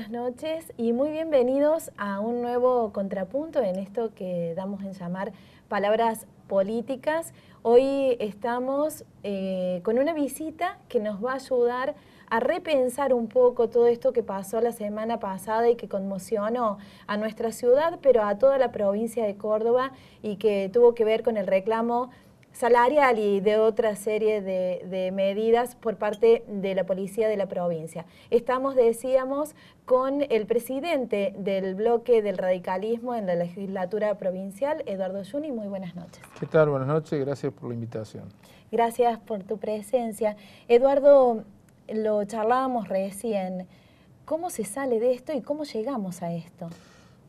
buenas noches y muy bienvenidos a un nuevo contrapunto en esto que damos en llamar palabras políticas. Hoy estamos eh, con una visita que nos va a ayudar a repensar un poco todo esto que pasó la semana pasada y que conmocionó a nuestra ciudad, pero a toda la provincia de Córdoba y que tuvo que ver con el reclamo salarial y de otra serie de, medidas por parte de la policía de la provincia. Estamos, decíamos, con el presidente del bloque del radicalismo en la legislatura provincial, Eduardo Yuni. Muy buenas noches. ¿Qué tal? Buenas noches, gracias por la invitación. Gracias por tu presencia. Eduardo, lo charlábamos recién. ¿Cómo se sale de esto y cómo llegamos a esto?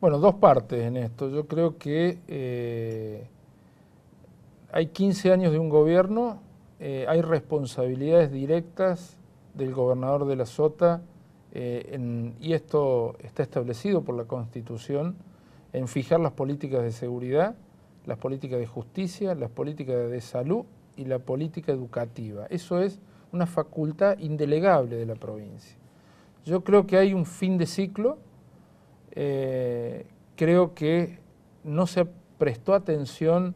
Bueno, dos partes en esto. Yo creo que... Eh, hay 15 años de un gobierno, eh, hay responsabilidades directas del gobernador de la Sota, eh, y esto está establecido por la Constitución, en fijar las políticas de seguridad, las políticas de justicia, las políticas de salud y la política educativa. Eso es una facultad indelegable de la provincia. Yo creo que hay un fin de ciclo, eh, creo que no se prestó atención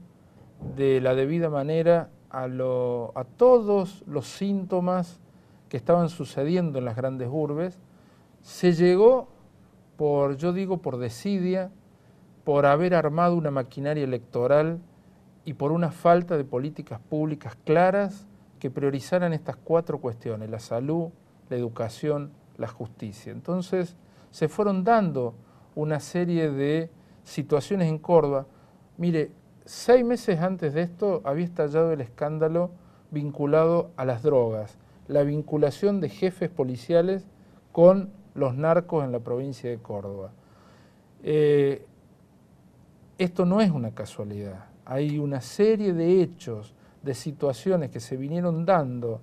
de la debida manera a, lo, a todos los síntomas que estaban sucediendo en las grandes urbes, se llegó por, yo digo, por desidia, por haber armado una maquinaria electoral y por una falta de políticas públicas claras que priorizaran estas cuatro cuestiones, la salud, la educación, la justicia. Entonces se fueron dando una serie de situaciones en Córdoba. Mire, seis meses antes de esto había estallado el escándalo vinculado a las drogas, la vinculación de jefes policiales con los narcos en la provincia de Córdoba. Eh, esto no es una casualidad, hay una serie de hechos, de situaciones que se vinieron dando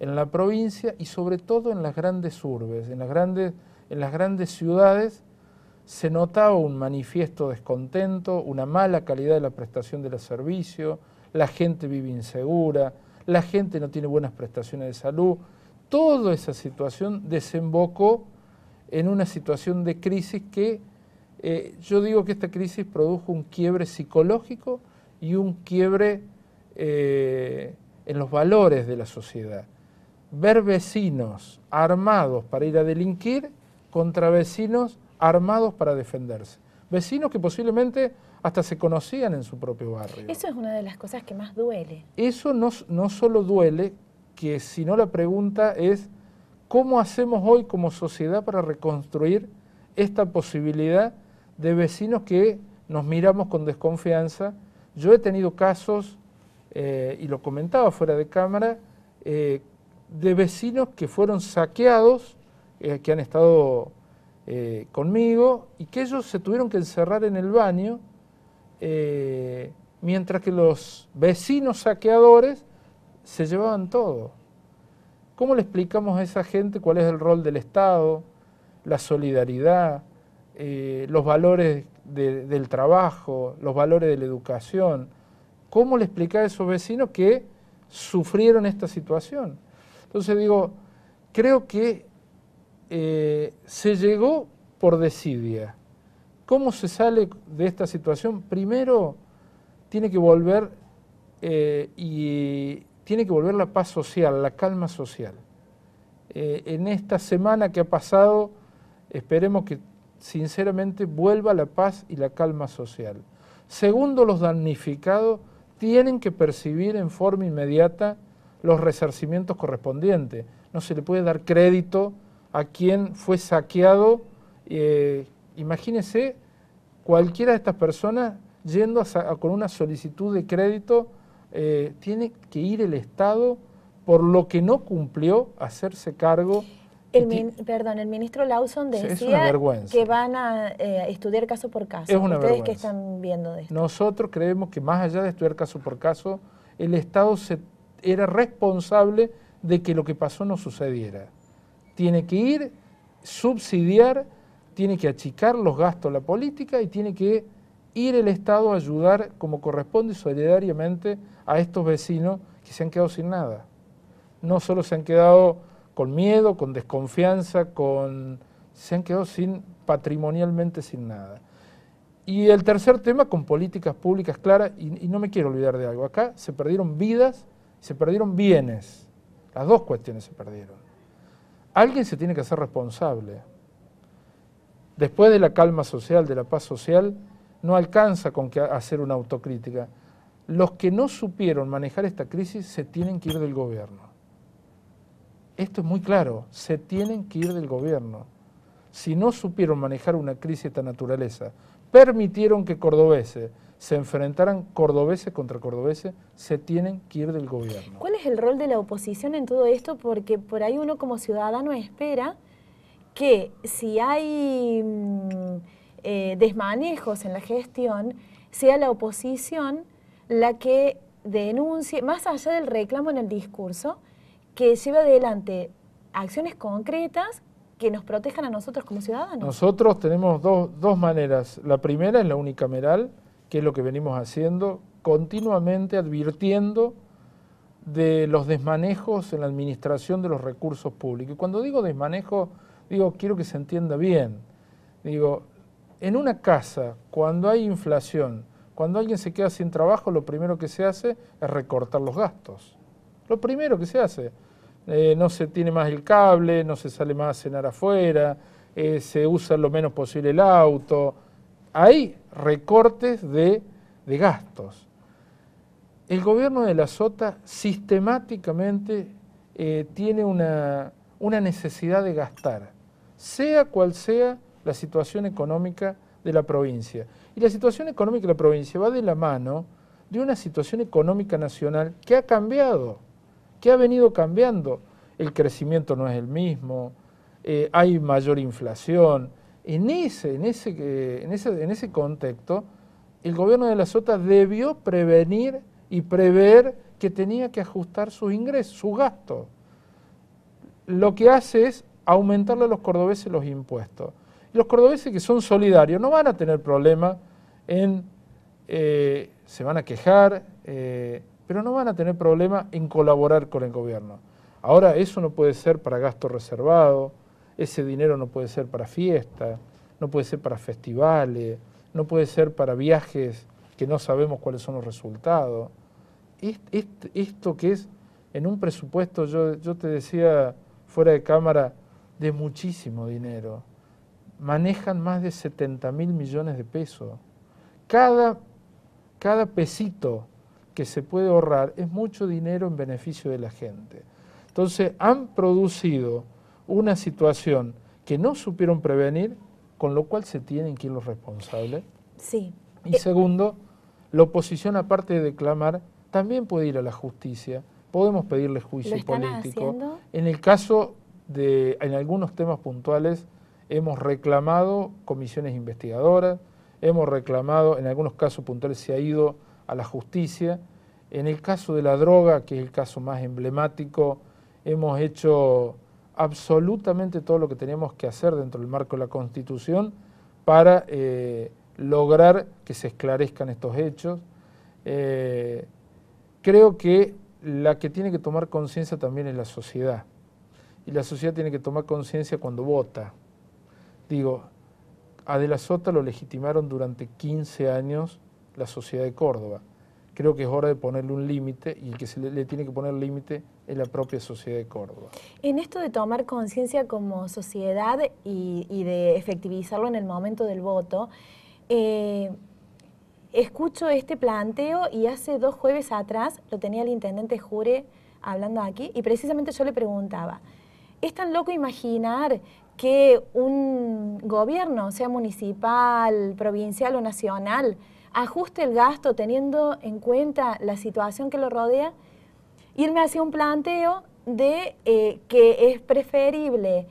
en la provincia y sobre todo en las grandes urbes, en las grandes, en las grandes ciudades se notaba un manifiesto descontento, una mala calidad de la prestación del servicio, la gente vive insegura, la gente no tiene buenas prestaciones de salud. Toda esa situación desembocó en una situación de crisis que eh, yo digo que esta crisis produjo un quiebre psicológico y un quiebre eh, en los valores de la sociedad. Ver vecinos armados para ir a delinquir contra vecinos armados para defenderse. Vecinos que posiblemente hasta se conocían en su propio barrio. Eso es una de las cosas que más duele. Eso no, solo duele, que la pregunta es, ¿cómo hacemos hoy como sociedad para reconstruir esta posibilidad de vecinos que nos miramos con desconfianza? Yo he tenido casos, eh, y lo comentaba fuera de cámara, eh, de vecinos que fueron saqueados, eh, que han estado eh, conmigo y que ellos se tuvieron que encerrar en el baño eh, mientras que los vecinos saqueadores se llevaban todo. ¿Cómo le explicamos a esa gente cuál es el rol del Estado, la solidaridad, eh, los valores del trabajo, los valores de la educación? ¿Cómo le explicar a esos vecinos que sufrieron esta situación? Entonces digo, creo que eh, se llegó por desidia. ¿Cómo se sale de esta situación? Primero, tiene que volver eh, y tiene que volver la paz social, la calma social. Eh, en esta semana que ha pasado, esperemos que sinceramente vuelva la paz y la calma social. Segundo, los damnificados tienen que percibir en forma inmediata los resarcimientos correspondientes. No se le puede dar crédito a quien fue saqueado. Eh, imagínense cualquiera de estas personas yendo con una solicitud de crédito, eh, tiene que ir el Estado por lo que no cumplió hacerse cargo. El perdón, el ministro Lawson decía que van a eh, estudiar caso por caso. Es una ¿Ustedes están viendo de esto? Nosotros creemos que más allá de estudiar caso por caso, el Estado se, era responsable de que lo que pasó no sucediera tiene que ir, subsidiar, tiene que achicar los gastos de la política y tiene que ir el Estado a ayudar como corresponde solidariamente a estos vecinos que se han quedado sin nada. No solo se han quedado con miedo, con desconfianza, con se han quedado sin patrimonialmente sin nada. Y el tercer tema con políticas públicas claras y, y no me quiero olvidar de algo. Acá se perdieron vidas, se perdieron bienes. Las dos cuestiones se perdieron. Alguien se tiene que hacer responsable. Después de la calma social, de la paz social, no alcanza con que hacer una autocrítica. Los que no supieron manejar esta crisis se tienen que ir del gobierno. Esto es muy claro, se tienen que ir del gobierno. Si no supieron manejar una crisis de esta naturaleza, permitieron que cordobeses se enfrentaran cordobeses contra cordobeses, se tienen que ir del gobierno. ¿Cuál es el rol de la oposición en todo esto? Porque por ahí uno como ciudadano espera que si hay mm, eh, desmanejos en la gestión, sea la oposición la que denuncie, más allá del reclamo en el discurso, que lleve adelante acciones concretas que nos protejan a nosotros como ciudadanos. Nosotros tenemos dos, dos maneras. La primera es la unicameral, que es lo que venimos haciendo, continuamente advirtiendo de los desmanejos en la administración de los recursos públicos. Y cuando digo desmanejo, digo, quiero que se entienda bien. Digo, en una casa, cuando hay inflación, cuando alguien se queda sin trabajo, lo primero que se hace es recortar los gastos. Lo primero que se hace. Eh, no se tiene más el cable, no se sale más a cenar afuera, eh, se usa lo menos posible el auto. Ahí recortes de, gastos. El gobierno de la Sota sistemáticamente eh, tiene una, necesidad de gastar, sea cual sea la situación económica de la provincia. Y la situación económica de la provincia va de la mano de una situación económica nacional que ha cambiado, que ha venido cambiando. El crecimiento no es el mismo, eh, hay mayor inflación, en ese, en ese, contexto, el gobierno de la Sota debió prevenir y prever que tenía que ajustar sus ingresos, sus gastos. Lo que hace es aumentarle a los cordobeses los impuestos. Y los cordobeses que son solidarios no van a tener problema en, eh, se van a quejar, eh, pero no van a tener problema en colaborar con el gobierno. Ahora, eso no puede ser para gasto reservado, ese dinero no puede ser para fiestas, no puede ser para festivales, no puede ser para viajes que no sabemos cuáles son los resultados. Esto que es en un presupuesto, yo, yo te decía fuera de cámara, de muchísimo dinero. Manejan más de 70 mil millones de pesos. Cada, cada pesito que se puede ahorrar es mucho dinero en beneficio de la gente. Entonces han producido una situación que no supieron prevenir, con lo cual se tienen que ir los responsables. Sí. Y segundo, la oposición, aparte de declamar, también puede ir a la justicia. Podemos pedirle juicio ¿Lo están político. Haciendo? En el caso de, en algunos temas puntuales, hemos reclamado comisiones investigadoras, hemos reclamado, en algunos casos puntuales se ha ido a la justicia. En el caso de la droga, que es el caso más emblemático, hemos hecho absolutamente todo lo que tenemos que hacer dentro del marco de la Constitución para eh, lograr que se esclarezcan estos hechos. Eh, creo que la que tiene que tomar conciencia también es la sociedad. Y la sociedad tiene que tomar conciencia cuando vota. Digo, a De la Sota lo legitimaron durante 15 años la sociedad de Córdoba. Creo que es hora de ponerle un límite y el que se le tiene que poner límite en la propia sociedad de Córdoba. En esto de tomar conciencia como sociedad y, de efectivizarlo en el momento del voto, eh, escucho este planteo y hace dos jueves atrás lo tenía el intendente Jure hablando aquí y precisamente yo le preguntaba, ¿es tan loco imaginar que un gobierno, sea municipal, provincial o nacional, ajuste el gasto teniendo en cuenta la situación que lo rodea? irme hacia un planteo de eh, que es preferible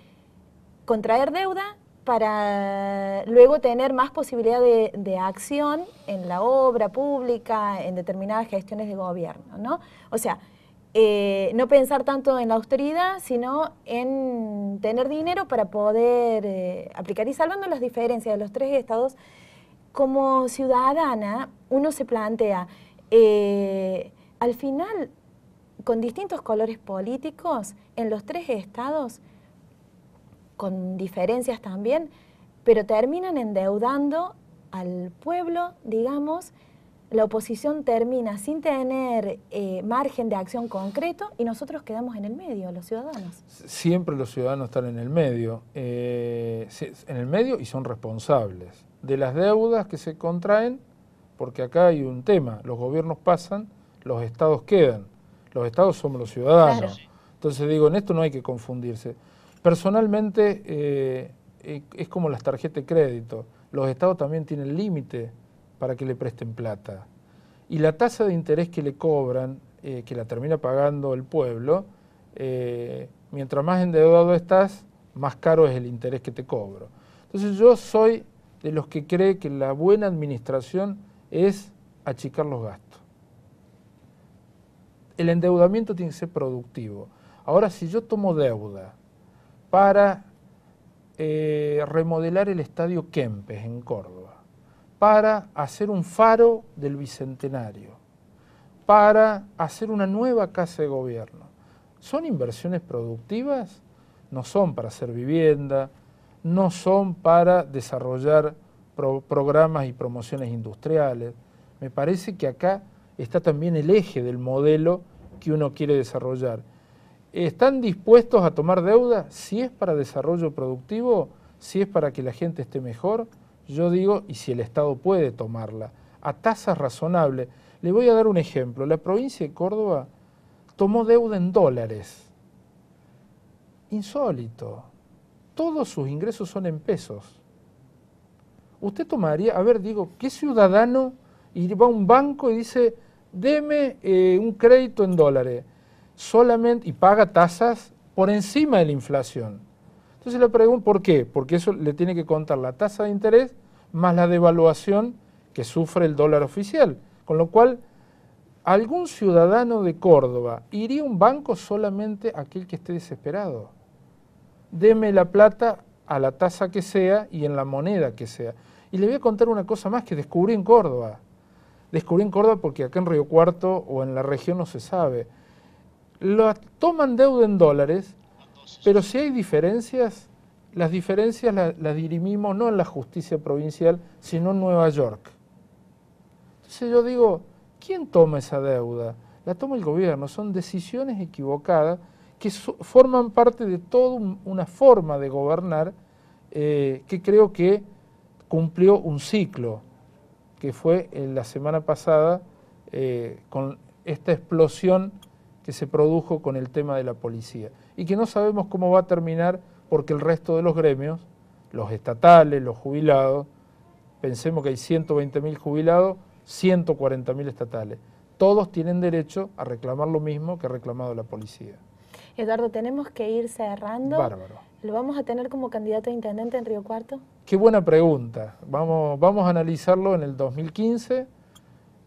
contraer deuda para luego tener más posibilidad de, acción en la obra pública, en determinadas gestiones de gobierno, ¿no? O sea, eh, no pensar tanto en la austeridad, sino en tener dinero para poder eh, aplicar. Y salvando las diferencias de los tres estados, como ciudadana, uno se plantea, al final con distintos colores políticos en los tres estados, con diferencias también, pero terminan endeudando al pueblo, digamos, la oposición termina sin tener eh, margen de acción concreto y nosotros quedamos en el medio, los ciudadanos. Siempre los ciudadanos están en el medio, eh, en el medio y son responsables de las deudas que se contraen, porque acá hay un tema, los gobiernos pasan, los estados quedan. Los estados somos los ciudadanos. Entonces digo, en esto no hay que confundirse. Personalmente eh, eh, es como las tarjetas de crédito. Los estados también tienen límite para que le presten plata. Y la tasa de interés que le cobran, eh, que la termina pagando el pueblo, mientras más endeudado estás, más caro es el interés que te cobro. Entonces yo soy de los que cree que la buena administración es achicar los gastos el endeudamiento tiene que ser productivo. Ahora, si yo tomo deuda para eh, remodelar el estadio Kempes en Córdoba, para hacer un faro del Bicentenario, para hacer una nueva casa de gobierno, ¿son inversiones productivas? No son para hacer vivienda, no son para desarrollar programas y promociones industriales. Me parece que acá está también el eje del modelo que uno quiere desarrollar. ¿Están dispuestos a tomar deuda si es para desarrollo productivo, si es para que la gente esté mejor? Yo digo, y si el Estado puede tomarla, a tasas razonables. Le voy a dar un ejemplo. La provincia de Córdoba tomó deuda en dólares. Insólito. Todos sus ingresos son en pesos. Usted tomaría, a ver, digo, ¿qué ciudadano va a un banco y dice, deme eh, un crédito en dólares solamente y paga tasas por encima de la inflación. Entonces le pregunto, ¿por qué? Porque eso le tiene que contar la tasa de interés más la devaluación que sufre el dólar oficial. Con lo cual, algún ciudadano de Córdoba iría a un banco solamente aquel que esté desesperado. Deme la plata a la tasa que sea y en la moneda que sea. Y le voy a contar una cosa más que descubrí en Córdoba descubrí en Córdoba porque acá en Río Cuarto o en la región no se sabe. Lo toman deuda en dólares, pero si hay diferencias, las diferencias las, dirimimos no en la justicia provincial, sino en Nueva York. Entonces yo digo, ¿quién toma esa deuda? La toma el gobierno, son decisiones equivocadas que forman parte de toda una forma de gobernar eh, que creo que cumplió un ciclo que fue en eh, la semana pasada eh, con esta explosión que se produjo con el tema de la policía y que no sabemos cómo va a terminar porque el resto de los gremios, los estatales, los jubilados, pensemos que hay 120.000 jubilados, 140.000 estatales, todos tienen derecho a reclamar lo mismo que ha reclamado la policía. Eduardo, tenemos que ir cerrando. Bárbaro. ¿Lo vamos a tener como candidato a intendente en Río Cuarto? Qué buena pregunta. Vamos, vamos a analizarlo en el 2015.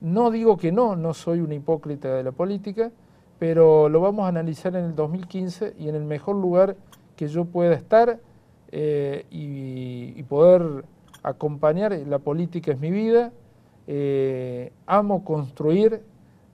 No digo que no, no soy un hipócrita de la política, pero lo vamos a analizar en el 2015 y en el mejor lugar que yo pueda estar eh, y, poder acompañar. La política es mi vida, eh, amo construir,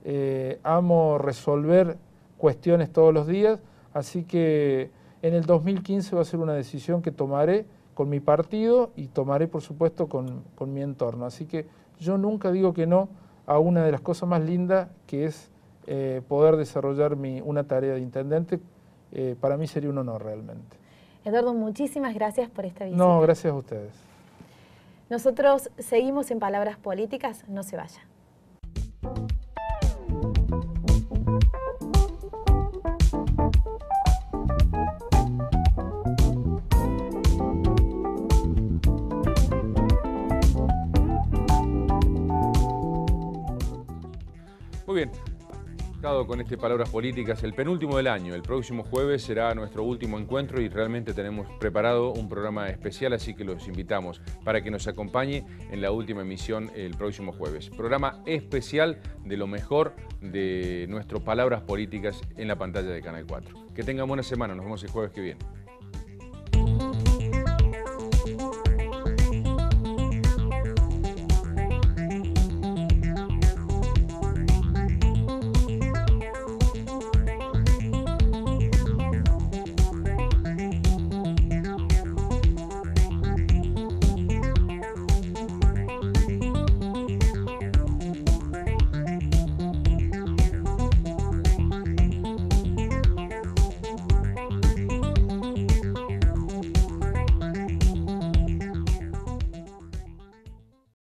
eh, amo resolver cuestiones todos los días, así que en el 2015 va a ser una decisión que tomaré con mi partido y tomaré, por supuesto, con, mi entorno. Así que yo nunca digo que no a una de las cosas más lindas que es eh, poder desarrollar mi, una tarea de intendente. Eh, para mí sería un honor realmente. Eduardo, muchísimas gracias por esta visita. No, gracias a ustedes. Nosotros seguimos en Palabras Políticas, no se vaya. Muy bien. Con este Palabras Políticas, el penúltimo del año. El próximo jueves será nuestro último encuentro y realmente tenemos preparado un programa especial, así que los invitamos para que nos acompañe en la última emisión el próximo jueves. Programa especial de lo mejor de nuestro Palabras Políticas en la pantalla de Canal 4. Que tengan buena semana, nos vemos el jueves que viene.